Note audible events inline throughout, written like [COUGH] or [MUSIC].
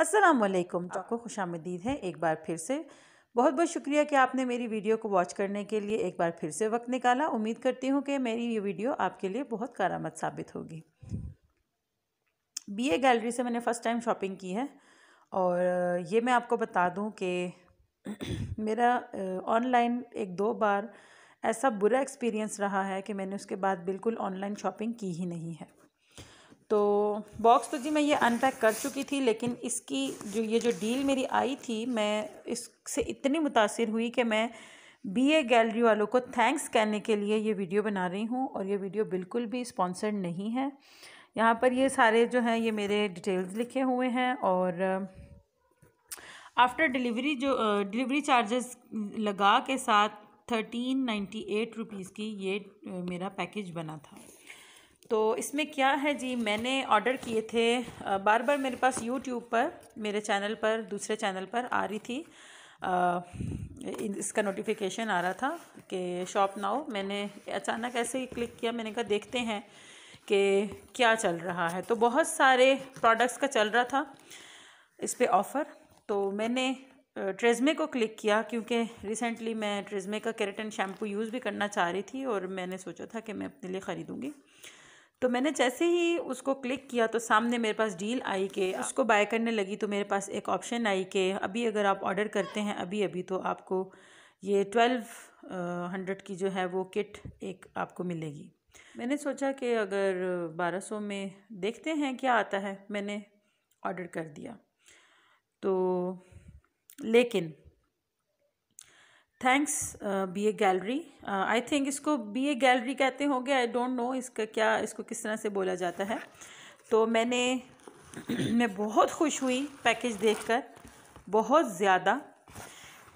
असलकम हाँ। आपको खुश आमदीद है एक बार फिर से बहुत बहुत शुक्रिया कि आपने मेरी वीडियो को वॉच करने के लिए एक बार फिर से वक्त निकाला उम्मीद करती हूँ कि मेरी ये वीडियो आपके लिए बहुत कारामद साबित होगी बीए गैलरी से मैंने फ़र्स्ट टाइम शॉपिंग की है और ये मैं आपको बता दूँ कि [CLEARS THROAT] मेरा ऑनलाइन एक दो बार ऐसा बुरा एक्सपीरियंस रहा है कि मैंने उसके बाद बिल्कुल ऑनलाइन शॉपिंग की ही नहीं है तो बॉक्स तो जी मैं ये अनपैक कर चुकी थी लेकिन इसकी जो ये जो डील मेरी आई थी मैं इससे इतनी मुतासर हुई कि मैं बी ए गैलरी वालों को थैंक्स कहने के लिए ये वीडियो बना रही हूँ और ये वीडियो बिल्कुल भी स्पॉन्सर्ड नहीं है यहाँ पर ये सारे जो हैं ये मेरे डिटेल्स लिखे हुए हैं और आफ्टर डिलीवरी जो डिलीवरी चार्जेस लगा के साथ थर्टीन नाइन्टी एट रुपीज़ की ये मेरा पैकेज बना था तो इसमें क्या है जी मैंने ऑर्डर किए थे बार बार मेरे पास यूट्यूब पर मेरे चैनल पर दूसरे चैनल पर आ रही थी आ, इसका नोटिफिकेशन आ रहा था कि शॉप नाउ मैंने अचानक ऐसे ही क्लिक किया मैंने कहा देखते हैं कि क्या चल रहा है तो बहुत सारे प्रोडक्ट्स का चल रहा था इस पर ऑफ़र तो मैंने ट्रेजमे को क्लिक किया क्योंकि रिसेंटली मैं ट्रेजमे का केरेटन शैम्पू यूज़ भी करना चाह रही थी और मैंने सोचा था कि मैं अपने लिए ख़रीदूँगी तो मैंने जैसे ही उसको क्लिक किया तो सामने मेरे पास डील आई कि हाँ। उसको बाय करने लगी तो मेरे पास एक ऑप्शन आई कि अभी अगर आप ऑर्डर करते हैं अभी अभी तो आपको ये ट्वेल्व हंड्रेड की जो है वो किट एक आपको मिलेगी मैंने सोचा कि अगर बारह सौ में देखते हैं क्या आता है मैंने ऑर्डर कर दिया तो लेकिन thanks B A gallery I think इसको बी ए गैलरी कहते होंगे आई डोंट नो इसका क्या इसको किस तरह से बोला जाता है तो मैंने [CLEARS THROAT] मैं बहुत खुश हुई पैकेज देखकर बहुत ज़्यादा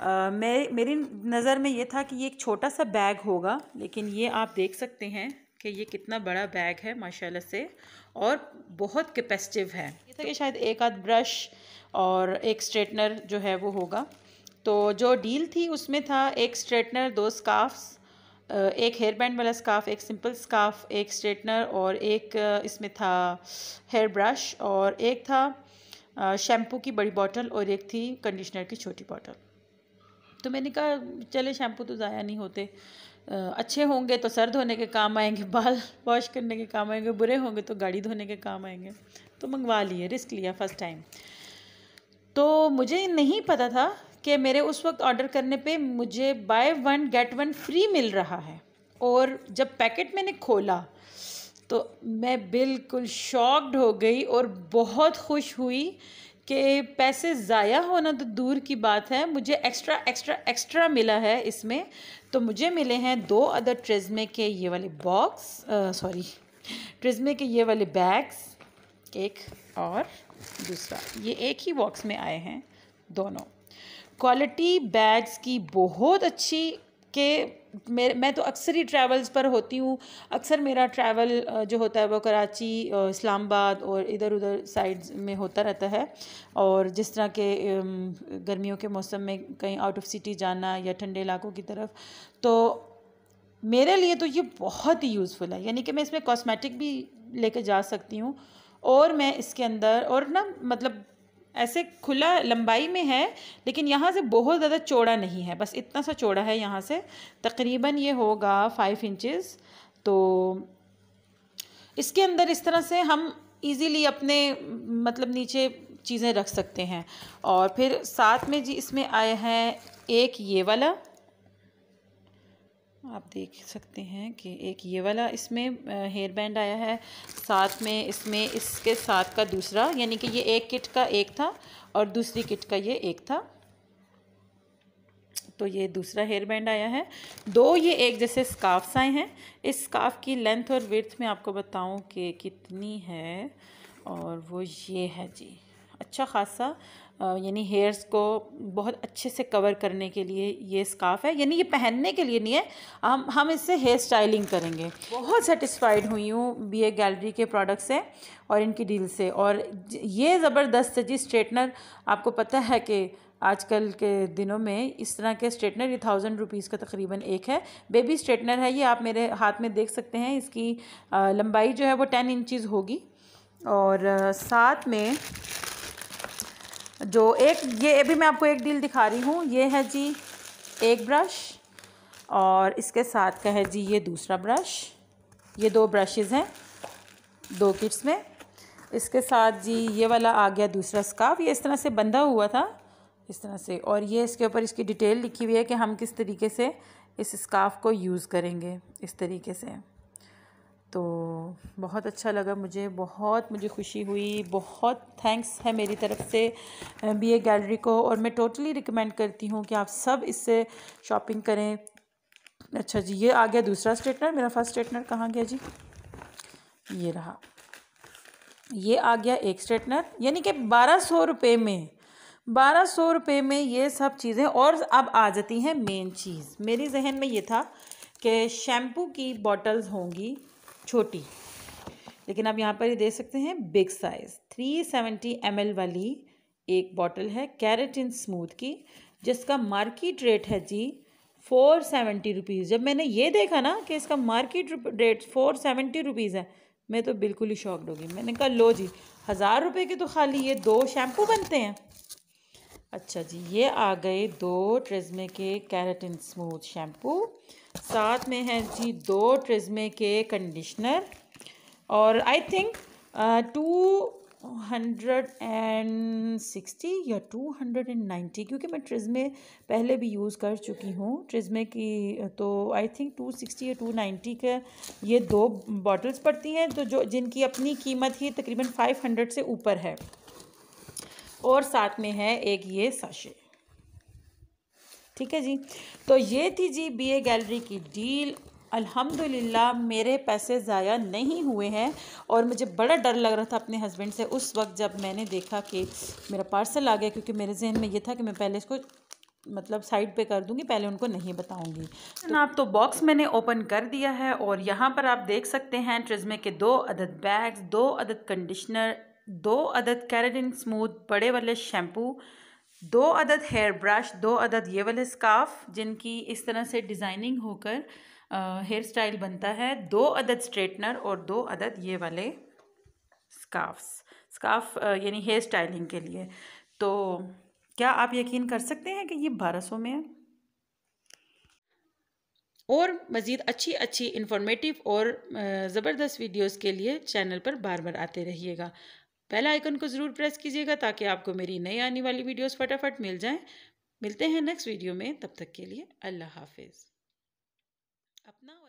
Uh, मैं मेरी नज़र में ये था कि ये एक छोटा सा बैग होगा लेकिन ये आप देख सकते हैं कि ये कितना बड़ा बैग है माशाल्लाह से और बहुत कैपेसिटिव है ये था कि शायद एक आध ब्रश और एक स्ट्रेटनर जो है वो होगा तो जो डील थी उसमें था एक स्ट्रेटनर दो स्काफ्स एक हेयर बैंड वाला स्काफ एक सिंपल स्काफ एक स्ट्रेटनर और एक इसमें था हेयर ब्रश और एक था शैम्पू की बड़ी बॉटल और एक थी कंडीशनर की छोटी बॉटल तो मैंने कहा चले शैम्पू तो ज़ाया नहीं होते अच्छे होंगे तो सर धोने के काम आएंगे बाल वॉश करने के काम आएंगे बुरे होंगे तो गाड़ी धोने के काम आएंगे तो मंगवा लिए रिस्क लिया फर्स्ट टाइम तो मुझे नहीं पता था कि मेरे उस वक्त ऑर्डर करने पे मुझे buy one get one free मिल रहा है और जब पैकेट मैंने खोला तो मैं बिल्कुल शॉक्ड हो गई और बहुत खुश हुई कि पैसे ज़ाया होना तो दूर की बात है मुझे एक्स्ट्रा एक्स्ट्रा एक्स्ट्रा मिला है इसमें तो मुझे मिले हैं दो अदर ट्रिज्मे के ये वाले बॉक्स सॉरी ट्रिज्मे के ये वाले बैग्स एक और दूसरा ये एक ही बॉक्स में आए हैं दोनों क्वालिटी बैग्स की बहुत अच्छी के मेरे मैं तो अक्सर ही ट्रैवल्स पर होती हूँ अक्सर मेरा ट्रैवल जो होता है वो कराची इस्लामाबाद और इधर उधर साइड्स में होता रहता है और जिस तरह के गर्मियों के मौसम में कहीं आउट ऑफ सिटी जाना या ठंडे इलाकों की तरफ तो मेरे लिए तो ये बहुत ही यूज़फुल है यानी कि मैं इसमें कॉस्मेटिक भी लेके जा सकती हूँ और मैं इसके अंदर और ना मतलब ऐसे खुला लंबाई में है लेकिन यहाँ से बहुत ज़्यादा चौड़ा नहीं है बस इतना सा चौड़ा है यहाँ से तकरीबन ये होगा फाइव इंचज़ तो इसके अंदर इस तरह से हम इजीली अपने मतलब नीचे चीज़ें रख सकते हैं और फिर साथ में जी इसमें आए हैं एक ये वाला आप देख सकते हैं कि एक ये वाला इसमें हेयर बैंड आया है साथ में इसमें इसके साथ का दूसरा यानी कि ये एक किट का एक था और दूसरी किट का ये एक था तो ये दूसरा हेयर बैंड आया है दो ये एक जैसे स्काफ्स आए हैं इस स्काफ की लेंथ और विर्थ में आपको बताऊं कि कितनी है और वो ये है जी अच्छा खासा यानी हेयर्स को बहुत अच्छे से कवर करने के लिए ये स्काफ़ है यानी ये पहनने के लिए नहीं है हम हम इससे हेयर स्टाइलिंग करेंगे बहुत सेटिस्फाइड हुई हूँ बी ए गैलरी के प्रोडक्ट से और इनकी डील से और ये ज़बरदस्त है जी स्ट्रेटनर आपको पता है कि आजकल के दिनों में इस तरह के स्ट्रेटनर ये थाउजेंड रुपीज़ का तकरीबन एक है बेबी स्ट्रेटनर है ये आप मेरे हाथ में देख सकते हैं इसकी लंबाई जो है वो टेन इंचज़ होगी और साथ में जो एक ये अभी मैं आपको एक डील दिखा रही हूँ ये है जी एक ब्रश और इसके साथ का है जी ये दूसरा ब्रश ये दो ब्रशेज़ हैं दो किट्स में इसके साथ जी ये वाला आ गया दूसरा स्काफ ये इस तरह से बंधा हुआ था इस तरह से और ये इसके ऊपर इसकी डिटेल लिखी हुई है कि हम किस तरीके से इस स्काफ को यूज़ करेंगे इस तरीके से तो बहुत अच्छा लगा मुझे बहुत मुझे खुशी हुई बहुत थैंक्स है मेरी तरफ से बी ए गैलरी को और मैं टोटली रिकमेंड करती हूँ कि आप सब इससे शॉपिंग करें अच्छा जी ये आ गया दूसरा स्ट्रेटनर मेरा फर्स्ट स्ट्रेटनर कहाँ गया जी ये रहा ये आ गया एक स्ट्रेटनर यानी कि बारह सौ रुपये में बारह सौ रुपये में ये सब चीज़ें और अब आ जाती हैं मेन चीज़ मेरी जहन में ये था कि शैम्पू की बॉटल्स होंगी छोटी लेकिन आप यहाँ पर ये देख सकते हैं big size three M L वाली एक बॉटल है कैरेटिन स्मूथ की जिसका मार्केट रेट है जी फोर सेवेंटी रुपीज़ जब मैंने ये देखा ना कि इसका market rate four seventy rupees है मैं तो बिल्कुल ही शॉक्ड होगी मैंने कहा लो जी हज़ार रुपये के तो खाली ये दो शैम्पू बनते हैं अच्छा जी ये आ गए दो ट्रेजमे के कैरेटिन स्मूथ शैम्पू साथ में है जी दो ट्रेजमे के कंडीशनर और I think two hundred and sixty या टू हंड्रेड एंड नाइन्टी क्योंकि मैं ट्रिजमे पहले भी यूज़ कर चुकी हूँ ट्रिज्मे की तो आई थिंक टू सिक्सटी या टू नाइन्टी के ये दो बॉटल्स पड़ती हैं तो जो जिनकी अपनी कीमत ही तकरीबन फाइव हंड्रेड से ऊपर है और साथ में है एक ये साशे ठीक है जी तो ये थी जी बीए गैलरी की डील अल्हम्दुलिल्लाह मेरे पैसे ज़ाया नहीं हुए हैं और मुझे बड़ा डर लग रहा था अपने हस्बैंड से उस वक्त जब मैंने देखा कि मेरा पार्सल आ गया क्योंकि मेरे जहन में ये था कि मैं पहले इसको मतलब साइड पे कर दूंगी पहले उनको नहीं बताऊंगी तो जनाब तो बॉक्स मैंने ओपन कर दिया है और यहाँ पर आप देख सकते हैं ट्रिज्मे के दो अदद बैग्स दो अदद कंडीशनर दो अदद कैरेटिन स्मूथ बड़े वाले शैम्पू दो अदद हेयर ब्रश दो अदद ये वाले स्काफ जिनकी इस तरह से डिज़ाइनिंग होकर हेयर स्टाइल बनता है दो अदद स्ट्रेटनर और दो अदद ये वाले स्काफ्स स्काफ यानी हेयर स्टाइलिंग के लिए तो क्या आप यकीन कर सकते हैं कि ये बारह सौ में है और मज़ीद अच्छी अच्छी इन्फॉर्मेटिव और ज़बरदस्त वीडियोस के लिए चैनल पर बार बार आते रहिएगा पहला आइकन को ज़रूर प्रेस कीजिएगा ताकि आपको मेरी नई आने वाली वीडियोस फटाफट मिल जाएं मिलते हैं नेक्स्ट वीडियो में तब तक के लिए अल्लाह हाफिज़ अपना